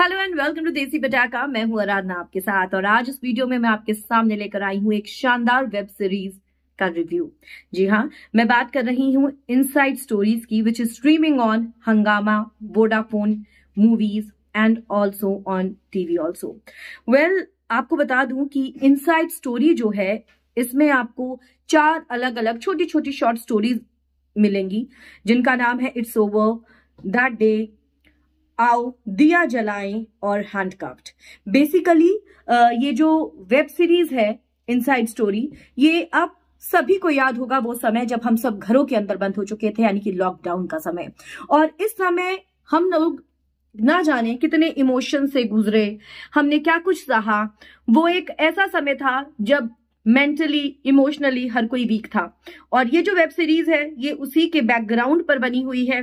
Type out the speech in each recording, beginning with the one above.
hello and welcome to देसी बटाका मैं हूं आराधना आपके साथ और आज इस वीडियो में मैं आपके सामने लेकर आई हूं एक शानदार वेब सीरीज का रिव्यू जी हाँ मैं बात कर रही हूं इनसाइड स्टोरीज की which is streaming on Hungama Vodafone movies and also on TV also well आपको बता दूं कि इनसाइड स्टोरी जो है इसमें आपको चार अलग अलग छोटी छोटी शॉर्ट स्टोरीज मिलेंगी जिनका नाम है इट्स ओवर दैट डे आओ दिया जलाएं और हैंडक्राफ्ट बेसिकली ये जो वेब सीरीज है इनसाइड स्टोरी ये अब सभी को याद होगा वो समय जब हम सब घरों के अंदर बंद हो चुके थे यानी कि लॉकडाउन का समय और इस समय हम लोग ना जाने कितने इमोशन से गुजरे हमने क्या कुछ सहा वो एक ऐसा समय था जब मेंटली इमोशनली हर कोई वीक था और ये जो वेब सीरीज है ये उसी के बैकग्राउंड पर बनी हुई है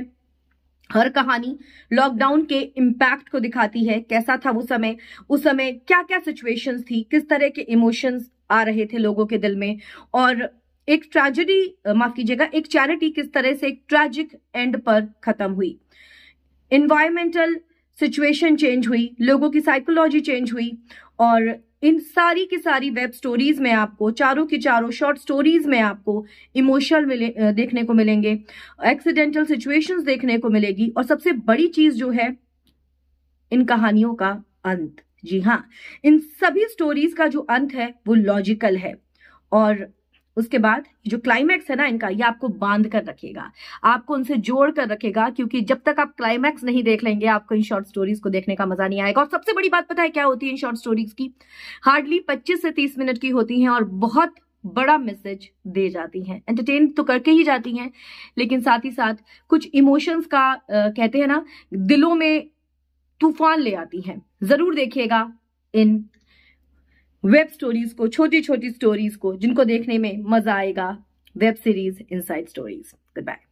हर कहानी लॉकडाउन के इम्पैक्ट को दिखाती है कैसा था वो समय उस समय क्या क्या सिचुएशंस थी किस तरह के इमोशंस आ रहे थे लोगों के दिल में और एक ट्रेजेडी माफ कीजिएगा एक चैरिटी किस तरह से एक ट्रेजिक एंड पर खत्म हुई इन्वायरमेंटल सिचुएशन चेंज हुई लोगों की साइकोलॉजी चेंज हुई और इन सारी की सारी वेब स्टोरीज में आपको चारों की चारों शॉर्ट स्टोरीज में आपको इमोशनल मिले देखने को मिलेंगे एक्सीडेंटल सिचुएशंस देखने को मिलेगी और सबसे बड़ी चीज जो है इन कहानियों का अंत जी हाँ इन सभी स्टोरीज का जो अंत है वो लॉजिकल है और उसके बाद जो क्लाइमैक्स है ना इनका ये आपको बांध कर रखेगा आपको उनसे जोड़ कर रखेगा क्योंकि जब तक आप क्लाइमैक्स नहीं देख लेंगे आपको इन शॉर्ट स्टोरीज को देखने का मजा नहीं आएगा और सबसे बड़ी बात पता है क्या होती है इन शॉर्ट स्टोरीज की हार्डली पच्चीस से तीस मिनट की होती हैं और बहुत बड़ा मैसेज दे जाती हैं एंटरटेन तो करके ही जाती हैं लेकिन साथ ही साथ कुछ इमोशंस का आ, कहते हैं ना दिलों में तूफान ले आती हैं जरूर देखिएगा इन वेब स्टोरीज को छोटी छोटी स्टोरीज को जिनको देखने में मजा आएगा web series inside stories good bye